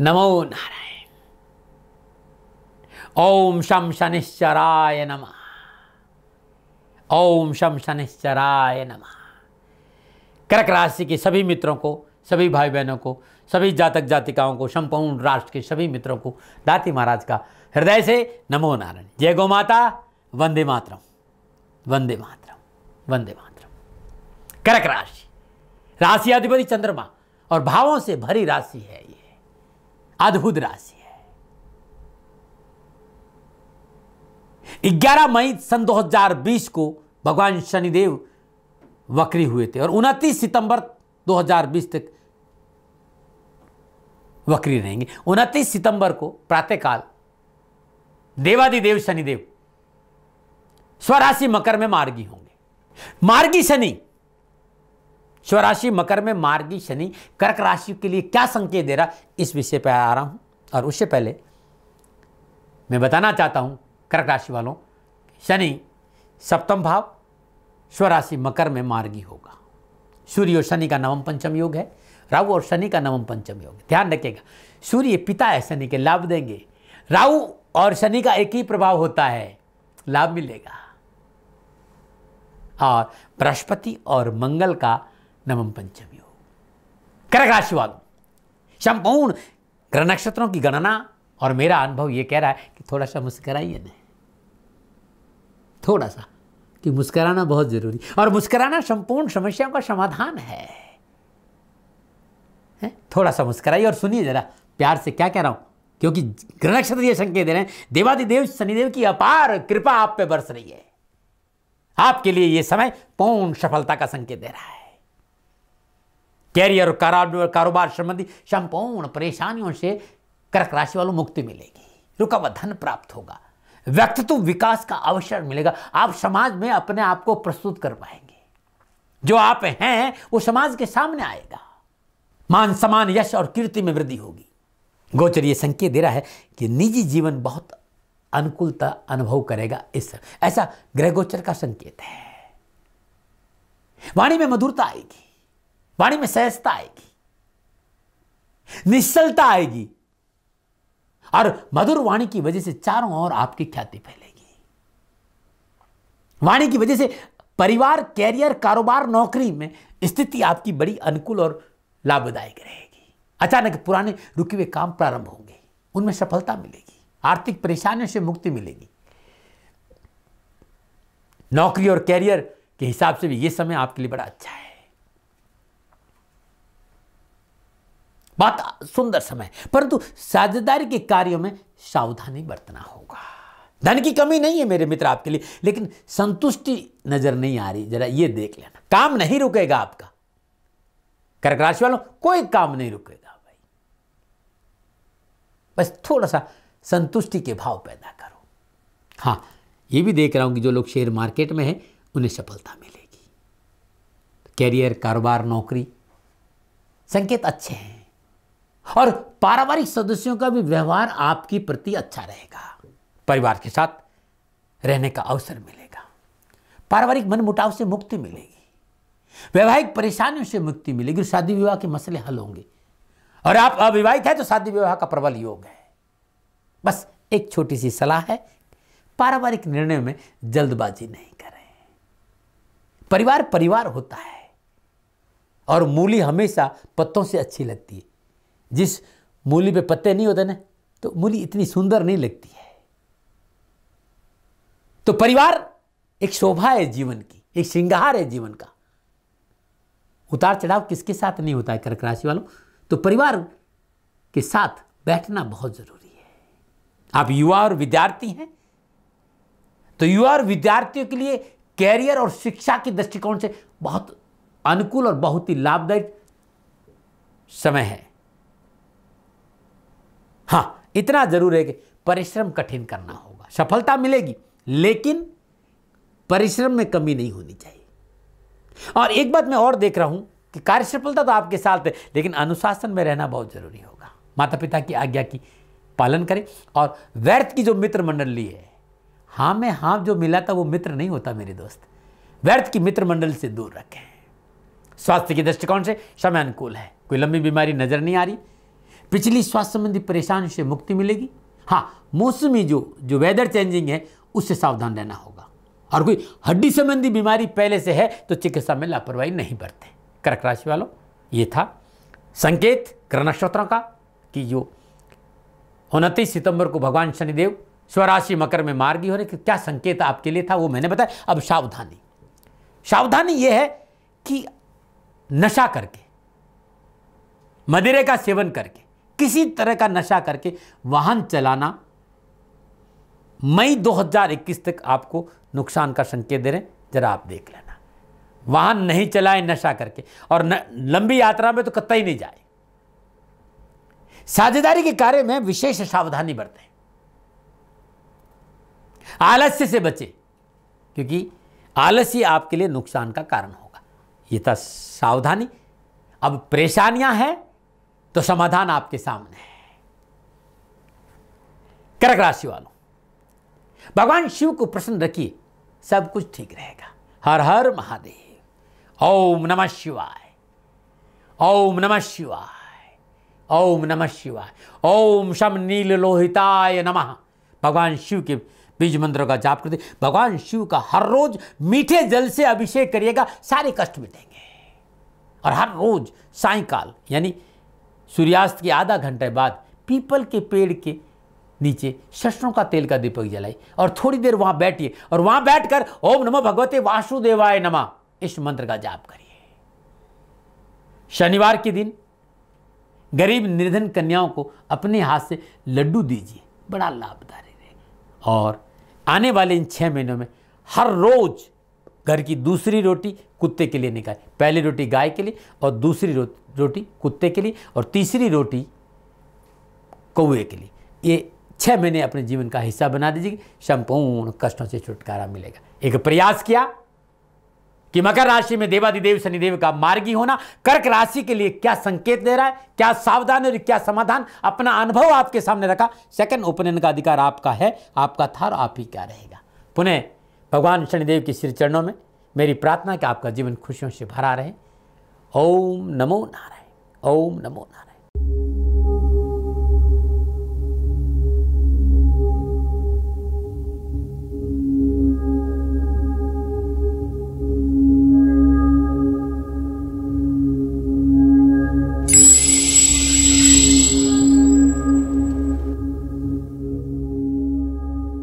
नमो नारायण ओम शम शनिश्चराय नम ओम शम शनिश्चराय नम कर्क राशि के सभी मित्रों को सभी भाई बहनों को सभी जातक जातिकाओं को संपूर्ण राष्ट्र के सभी मित्रों को दाती महाराज का हृदय से नमो नारायण जय गो माता वंदे मातरम वंदे मातरम वंदे मातरम कर्क राशि राशि अधिपति चंद्रमा और भावों से भरी राशि है ये अद्भुत राशि है 11 मई सन 2020 को भगवान शनिदेव वक्री हुए थे और 29 सितंबर 2020 तक वक्री रहेंगे 29 सितंबर को प्रातःकाल देवादिदेव शनिदेव स्वराशि मकर में मार्गी होंगे मार्गी शनि स्वराशि मकर में मार्गी शनि कर्क राशि के लिए क्या संकेत दे रहा इस विषय पर आ रहा हूँ और उससे पहले मैं बताना चाहता हूँ कर्क राशि वालों शनि सप्तम भाव स्वराशि मकर में मार्गी होगा सूर्य और शनि का नवम पंचम योग है राहु और शनि का नवम पंचम योग ध्यान रखिएगा सूर्य पिता है शनि के लाभ देंगे राहु और शनि का एक ही प्रभाव होता है लाभ मिलेगा और बृहस्पति और मंगल का नवम पंचम योग कर्क राशि वालों संपूर्ण ग्रह नक्षत्रों की गणना और मेरा अनुभव ये कह रहा है कि थोड़ा सा मुस्कराइए नहीं थोड़ा सा कि मुस्कराना बहुत जरूरी और मुस्कराना संपूर्ण समस्याओं का समाधान है, है? थोड़ा सा मुस्कराइए और सुनिए जरा प्यार से क्या कह रहा हूं क्योंकि ग्रह नक्षत्र ये संकेत दे रहे हैं देवादिदेव शनिदेव की अपार कृपा आप पे बरस रही है आपके लिए ये समय पूर्ण सफलता का संकेत दे रहा है कैरियर और कारोबार संबंधी संपूर्ण परेशानियों से कर्क राशि वालों मुक्ति मिलेगी रुका हुआ धन प्राप्त होगा व्यक्तित्व विकास का अवसर मिलेगा आप समाज में अपने आप को प्रस्तुत कर पाएंगे जो आप हैं वो समाज के सामने आएगा मान सम्मान यश और कीर्ति में वृद्धि होगी गोचर ये संकेत दे रहा है कि निजी जीवन बहुत अनुकूलता अनुभव करेगा इस ऐसा ग्रह गोचर का संकेत है वाणी में मधुरता आएगी वाणी में सहजता आएगी निश्चलता आएगी और मधुर वाणी की वजह से चारों ओर आपकी ख्याति फैलेगी वाणी की वजह से परिवार कैरियर कारोबार नौकरी में स्थिति आपकी बड़ी अनुकूल और लाभदायक रहेगी अचानक पुराने रुके हुए काम प्रारंभ होंगे उनमें सफलता मिलेगी आर्थिक परेशानियों से मुक्ति मिलेगी नौकरी और कैरियर के हिसाब से भी यह समय आपके लिए बड़ा अच्छा है बात सुंदर समय परंतु साझेदारी के कार्यों में सावधानी बरतना होगा धन की कमी नहीं है मेरे मित्र आपके लिए लेकिन संतुष्टि नजर नहीं आ रही जरा ये देख लेना काम नहीं रुकेगा आपका कर्क राशि वालों कोई काम नहीं रुकेगा भाई बस थोड़ा सा संतुष्टि के भाव पैदा करो हां ये भी देख रहा हूं कि जो लोग शेयर मार्केट में हैं उन्हें सफलता मिलेगी कैरियर कारोबार नौकरी संकेत अच्छे हैं और पारिवारिक सदस्यों का भी व्यवहार आपकी प्रति अच्छा रहेगा परिवार के साथ रहने का अवसर मिलेगा पारिवारिक मनमुटाव से मुक्ति मिलेगी वैवाहिक परेशानियों से मुक्ति मिलेगी और शादी विवाह के मसले हल होंगे और आप अविवाहित है तो शादी विवाह का प्रबल योग है बस एक छोटी सी सलाह है पारिवारिक निर्णय में जल्दबाजी नहीं करें परिवार परिवार होता है और मूली हमेशा पत्तों से अच्छी लगती है जिस मूली पे पत्ते नहीं होते ना तो मूली इतनी सुंदर नहीं लगती है तो परिवार एक शोभा है जीवन की एक श्रृंगार है जीवन का उतार चढ़ाव किसके साथ नहीं होता है कर्क राशि वालों तो परिवार के साथ बैठना बहुत जरूरी है आप युवा और विद्यार्थी हैं तो युवा और विद्यार्थियों के लिए कैरियर और शिक्षा के दृष्टिकोण से बहुत अनुकूल और बहुत ही लाभदायक समय है हाँ इतना जरूर है कि परिश्रम कठिन करना होगा सफलता मिलेगी लेकिन परिश्रम में कमी नहीं होनी चाहिए और एक बात मैं और देख रहा हूं कि कार्य सफलता तो आपके साथ है लेकिन अनुशासन में रहना बहुत जरूरी होगा माता पिता की आज्ञा की पालन करें और व्यर्थ की जो मित्र मंडली है हाँ में हाँ जो मिला था वो मित्र नहीं होता मेरे दोस्त व्यर्थ की मित्र मंडल से दूर रखें स्वास्थ्य के दृष्टिकोण से समय अनुकूल है कोई लंबी बीमारी नजर नहीं आ रही पिछली स्वास्थ्य संबंधी परेशानी से मुक्ति मिलेगी हाँ मौसमी जो जो वेदर चेंजिंग है उससे सावधान रहना होगा और कोई हड्डी संबंधी बीमारी पहले से है तो चिकित्सा में लापरवाही नहीं बरते कर्क राशि वालों ये था संकेत ग्रह नक्षत्रों का कि जो उनतीस सितंबर को भगवान शनिदेव स्वराशि मकर में मार्गी हो रहे क्या संकेत आपके लिए था वो मैंने बताया अब सावधानी सावधानी ये है कि नशा करके मदिरे का सेवन करके किसी तरह का नशा करके वाहन चलाना मई 2021 तक आपको नुकसान का संकेत दे रहे हैं जरा आप देख लेना वाहन नहीं चलाएं नशा करके और न, लंबी यात्रा में तो कतई नहीं जाए साझेदारी के कार्य में विशेष सावधानी बरतें आलस्य से बचे क्योंकि आलस्य आपके लिए नुकसान का कारण होगा यह था सावधानी अब परेशानियां हैं तो समाधान आपके सामने है कर्क राशि वालों भगवान शिव को प्रसन्न रखिए सब कुछ ठीक रहेगा हर हर महादेव ओम नमः शिवाय ओम नमः शिवाय ओम नमः शिवाय ओम शम नील लोहिताय नमः भगवान शिव के बीज मंत्रों का जाप करते भगवान शिव का हर रोज मीठे जल से अभिषेक करिएगा सारे कष्ट मिटेंगे और हर रोज सायकाल यानी सूर्यास्त के आधा घंटे बाद पीपल के पेड़ के नीचे शस्त्रों का तेल का दीपक जलाए और थोड़ी देर वहां बैठिए और वहां बैठकर ओम नमो भगवते वासुदेवाय नमा इस मंत्र का जाप करिए शनिवार के दिन गरीब निर्धन कन्याओं को अपने हाथ से लड्डू दीजिए बड़ा लाभदायक रहे और आने वाले इन छह महीनों में हर रोज़ घर की दूसरी रोटी कुत्ते के लिए निकाली पहली रोटी गाय के लिए और दूसरी रो, रोटी कुत्ते के लिए और तीसरी रोटी कौए के लिए ये छः महीने अपने जीवन का हिस्सा बना दीजिए संपूर्ण कष्टों से छुटकारा मिलेगा एक प्रयास किया कि मकर राशि में देवादिदेव शनिदेव का मार्गी होना कर्क राशि के लिए क्या संकेत दे रहा है क्या सावधान और क्या समाधान अपना अनुभव आपके सामने रखा सेकंड ओपिनियन का अधिकार आपका है आपका थार आप ही क्या रहेगा पुनः भगवान शनिदेव के श्री चरणों में मेरी प्रार्थना कि आपका जीवन खुशियों से भरा रहे ओम नमो नारायण ओम नमो नारायण